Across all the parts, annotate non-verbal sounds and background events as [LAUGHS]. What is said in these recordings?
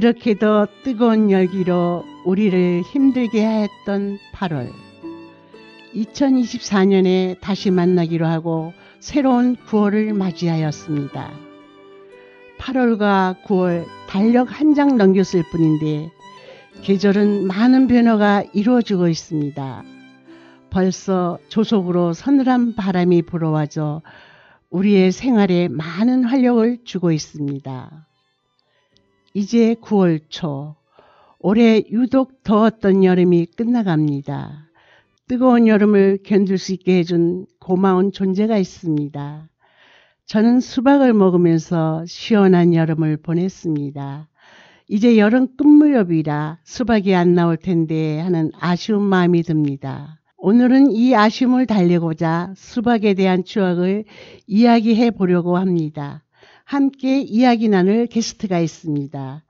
그렇게도 뜨거운 열기로 우리를 힘들게 했던 8월. 2024년에 다시 만나기로 하고 새로운 9월을 맞이하였습니다. 8월과 9월 달력 한 장 넘겼을 뿐인데 계절은 많은 변화가 이루어지고 있습니다. 벌써 조속으로 서늘한 바람이 불어와져 우리의 생활에 많은 활력을 주고 있습니다. 이제 9월 초 올해 유독 더웠던 여름이 끝나갑니다. 뜨거운 여름을 견딜 수 있게 해준 고마운 존재가 있습니다. 저는 수박을 먹으면서 시원한 여름을 보냈습니다. 이제 여름 끝무렵이라 수박이 안 나올 텐데 하는 아쉬운 마음이 듭니다. 오늘은 이 아쉬움을 달래고자 수박에 대한 추억을 이야기해 보려고 합니다. 함께 이야기 나눌 게스트가 있습니다.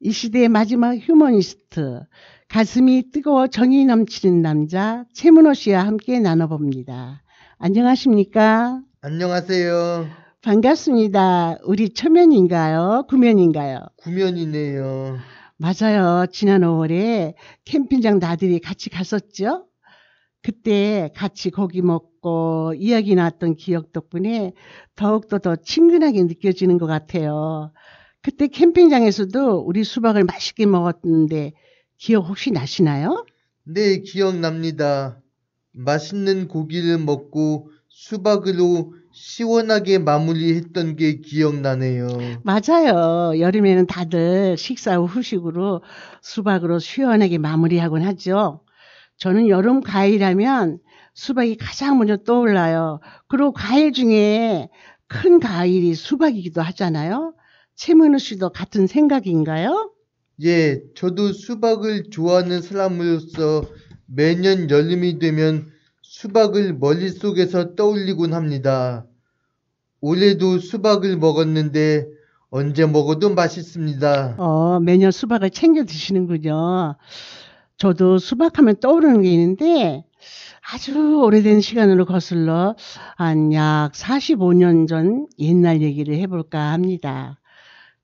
이 시대의 마지막 휴머니스트, 가슴이 뜨거워 정이 넘치는 남자 최문호 씨와 함께 나눠봅니다. 안녕하십니까? 안녕하세요. 반갑습니다. 우리 초면인가요? 구면인가요? 구면이네요. 맞아요. 지난 5월에 캠핑장 나들이 같이 갔었죠? 그때 같이 고기 먹고 이야기 나왔던 기억 덕분에 더욱더 더 친근하게 느껴지는 것 같아요. 그때 캠핑장에서도 우리 수박을 맛있게 먹었는데 기억 혹시 나시나요? 네, 기억납니다. 맛있는 고기를 먹고 수박으로 시원하게 마무리했던 게 기억나네요. 맞아요. 여름에는 다들 식사 후 후식으로 수박으로 시원하게 마무리하곤 하죠. 저는 여름 과일하면 수박이 가장 먼저 떠올라요. 그리고 과일 중에 큰 과일이 수박이기도 하잖아요. 최문우 씨도 같은 생각인가요? 예, 저도 수박을 좋아하는 사람으로서 매년 여름이 되면 수박을 머릿속에서 떠올리곤 합니다. 올해도 수박을 먹었는데 언제 먹어도 맛있습니다. 어, 매년 수박을 챙겨 드시는군요. 저도 수박하면 떠오르는 게 있는데 아주 오래된 시간으로 거슬러 한 약 45년 전 옛날 얘기를 해볼까 합니다.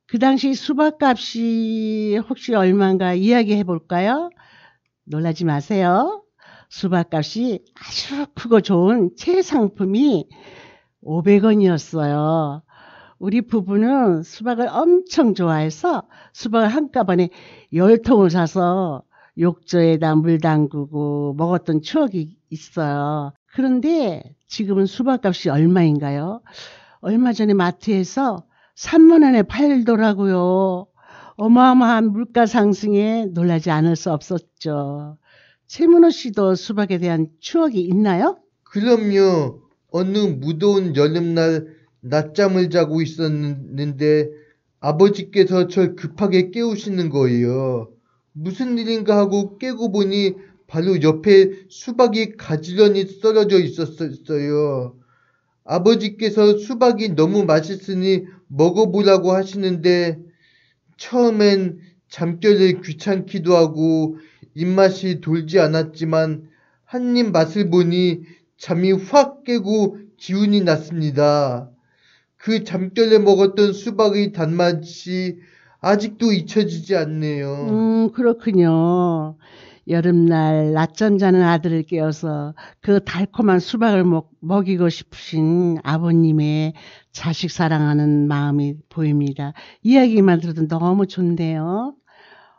그 당시 수박 값이 혹시 얼마인가 이야기해 볼까요? 놀라지 마세요. 수박 값이 아주 크고 좋은 최상품이 500원이었어요. 우리 부부는 수박을 엄청 좋아해서 수박을 한꺼번에 10통을 사서 욕조에다 물 담그고 먹었던 추억이 있어요. 그런데 지금은 수박값이 얼마인가요? 얼마 전에 마트에서 3만 원에 팔더라고요. 어마어마한 물가 상승에 놀라지 않을 수 없었죠. 최문호 씨도 수박에 대한 추억이 있나요? 그럼요. 어느 무더운 여름날 낮잠을 자고 있었는데 아버지께서 절 급하게 깨우시는 거예요. 무슨 일인가 하고 깨고 보니 바로 옆에 수박이 가지런히 썰어져 있었어요. 아버지께서 수박이 너무 맛있으니 먹어보라고 하시는데 처음엔 잠결에 귀찮기도 하고 입맛이 돌지 않았지만 한 입 맛을 보니 잠이 확 깨고 기운이 났습니다. 그 잠결에 먹었던 수박의 단맛이 아직도 잊혀지지 않네요. 음, 그렇군요. 여름날 낮잠 자는 아들을 깨워서 그 달콤한 수박을 먹, 먹이고 싶으신 아버님의 자식 사랑하는 마음이 보입니다. 이야기만 들어도 너무 좋네요.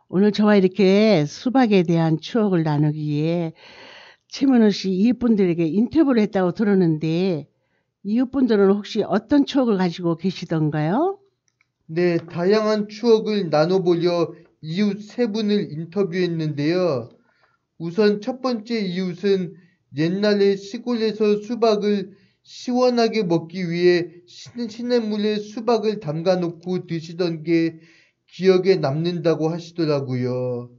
오늘 저와 이렇게 수박에 대한 추억을 나누기 에 최문호 씨 이웃분들에게 인터뷰를 했다고 들었는데 이웃분들은 혹시 어떤 추억을 가지고 계시던가요? 네, 다양한 추억을 나눠보려 이웃 세 분을 인터뷰했는데요. 우선 첫 번째 이웃은 옛날에 시골에서 수박을 시원하게 먹기 위해 시냇물에 수박을 담가 놓고 드시던 게 기억에 남는다고 하시더라고요.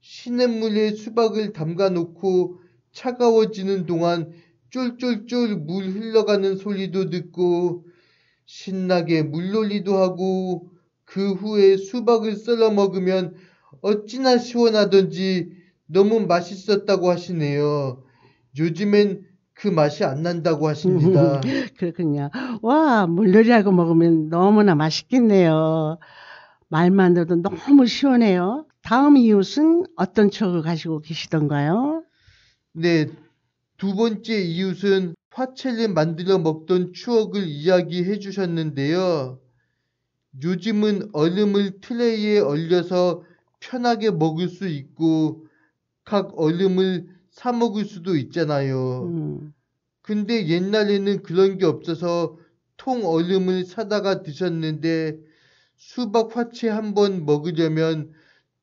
시냇물에 수박을 담가 놓고 차가워지는 동안 쫄쫄쫄 물 흘러가는 소리도 듣고 신나게 물놀이도 하고 그 후에 수박을 썰어 먹으면 어찌나 시원하던지 너무 맛있었다고 하시네요. 요즘엔 그 맛이 안 난다고 하십니다. [LAUGHS] 그렇군요. 와, 물놀이하고 먹으면 너무나 맛있겠네요. 말만 들어도 너무 시원해요. 다음 이웃은 어떤 척을 가지고 계시던가요? 네. 두 번째 이웃은 화채를 만들어 먹던 추억을 이야기해 주셨는데요. 요즘은 얼음을 트레이에 얼려서 편하게 먹을 수 있고 각 얼음을 사 먹을 수도 있잖아요. 음. 근데 옛날에는 그런 게 없어서 통 얼음을 사다가 드셨는데 수박 화채 한번 먹으려면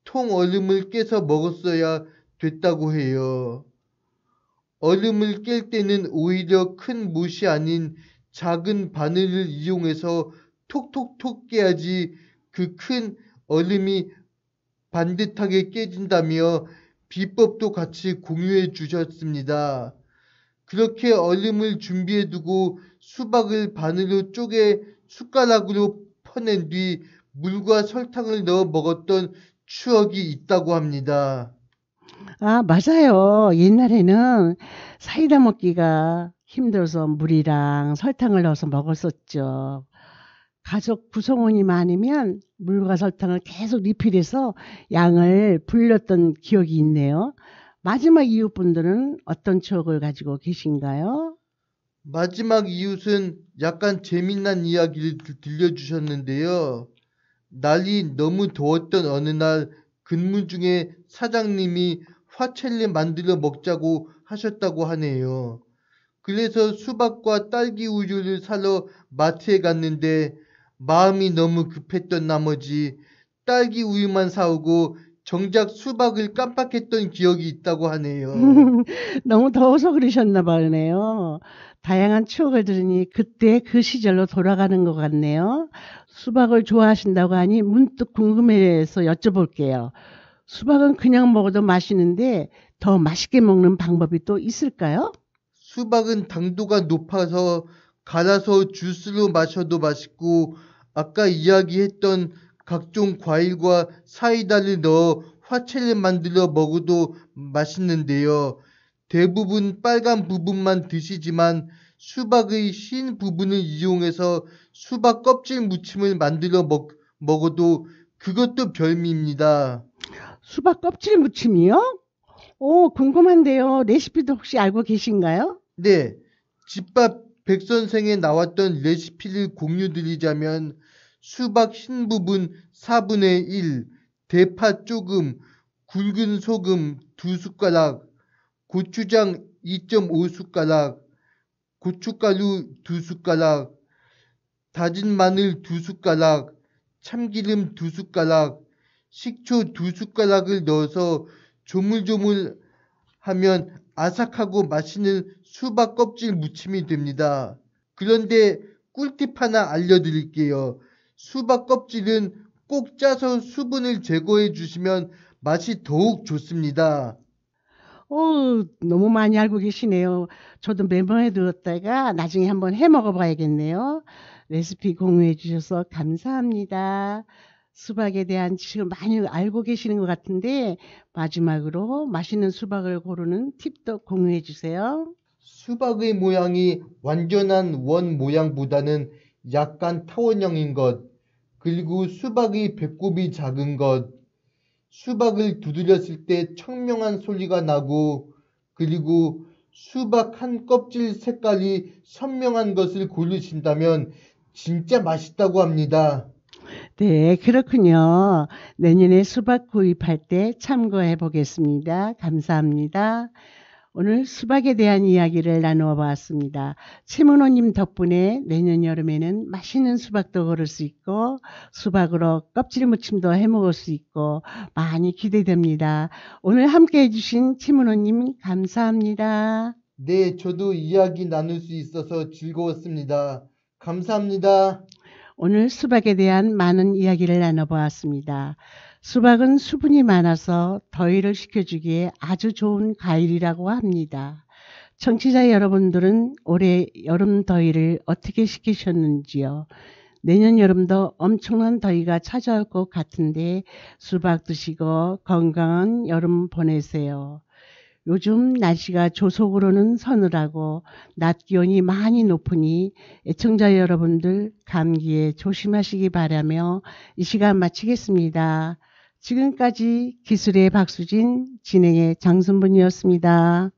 통 얼음을 깨서 먹었어야 됐다고 해요. 얼음을 깰 때는 오히려 큰 못이 아닌 작은 바늘을 이용해서 톡톡톡 깨야지 그 큰 얼음이 반듯하게 깨진다며 비법도 같이 공유해 주셨습니다. 그렇게 얼음을 준비해 두고 수박을 바늘로 쪼개 숟가락으로 퍼낸 뒤 물과 설탕을 넣어 먹었던 추억이 있다고 합니다. 아, 맞아요. 옛날에는 사이다 먹기가 힘들어서 물이랑 설탕을 넣어서 먹었었죠. 가족 구성원이 많으면 물과 설탕을 계속 리필해서 양을 불렸던 기억이 있네요. 마지막 이웃분들은 어떤 추억을 가지고 계신가요? 마지막 이웃은 약간 재미난 이야기를 들려주셨는데요. 날이 너무 더웠던 어느 날 근무 중에 사장님이 화채를 만들어 먹자고 하셨다고 하네요. 그래서 수박과 딸기 우유를 사러 마트에 갔는데 마음이 너무 급했던 나머지 딸기 우유만 사오고 정작 수박을 깜빡했던 기억이 있다고 하네요. [LAUGHS] 너무 더워서 그러셨나 봐요. 다양한 추억을 들으니 그때 그 시절로 돌아가는 것 같네요. 수박을 좋아하신다고 하니 문득 궁금해서 여쭤볼게요. 수박은 그냥 먹어도 맛있는데 더 맛있게 먹는 방법이 또 있을까요? 수박은 당도가 높아서 갈아서 주스로 마셔도 맛있고 아까 이야기했던 각종 과일과 사이다를 넣어 화채를 만들어 먹어도 맛있는데요. 대부분 빨간 부분만 드시지만 수박의 신 부분을 이용해서 수박 껍질 무침을 만들어 먹, 먹어도 그것도 별미입니다. 수박 껍질 무침이요? 오, 궁금한데요. 레시피도 혹시 알고 계신가요? 네. 집밥 백선생에 나왔던 레시피를 공유드리자면 수박 신 부분 4분의 1, 대파 조금, 굵은 소금 2숟가락, 고추장 2.5숟가락, 고춧가루 2숟가락, 다진 마늘 2숟가락, 참기름 2숟가락, 식초 2숟가락을 넣어서 조물조물 하면 아삭하고 맛있는 수박 껍질 무침이 됩니다. 그런데 꿀팁 하나 알려드릴게요. 수박 껍질은 꼭 짜서 수분을 제거해 주시면 맛이 더욱 좋습니다. 어, 너무 많이 알고 계시네요. 저도 메모해 두었다가 나중에 한번 해 먹어봐야겠네요. 레시피 공유해 주셔서 감사합니다. 수박에 대한 지금 많이 알고 계시는 것 같은데 마지막으로 맛있는 수박을 고르는 팁도 공유해 주세요. 수박의 모양이 완전한 원 모양보다는 약간 타원형인 것, 그리고 수박의 배꼽이 작은 것, 수박을 두드렸을 때 청명한 소리가 나고, 그리고 수박 한 껍질 색깔이 선명한 것을 고르신다면 진짜 맛있다고 합니다. 네, 그렇군요. 내년에 수박 구입할 때 참고해 보겠습니다. 감사합니다. 오늘 수박에 대한 이야기를 나누어 보았습니다. 최문호님 덕분에 내년 여름에는 맛있는 수박도 고를 수 있고 수박으로 껍질 무침도 해 먹을 수 있고 많이 기대됩니다. 오늘 함께 해주신 최문호님 감사합니다. 네, 저도 이야기 나눌 수 있어서 즐거웠습니다. 감사합니다. 오늘 수박에 대한 많은 이야기를 나눠보았습니다. 수박은 수분이 많아서 더위를 식혀주기에 아주 좋은 과일이라고 합니다. 청취자 여러분들은 올해 여름 더위를 어떻게 식히셨는지요? 내년 여름도 엄청난 더위가 찾아올 것 같은데 수박 드시고 건강한 여름 보내세요. 요즘 날씨가 조속으로는 서늘하고 낮 기온이 많이 높으니 애청자 여러분들 감기에 조심하시기 바라며 이 시간 마치겠습니다. 지금까지 기술의 박수진 진행의 장순분이었습니다.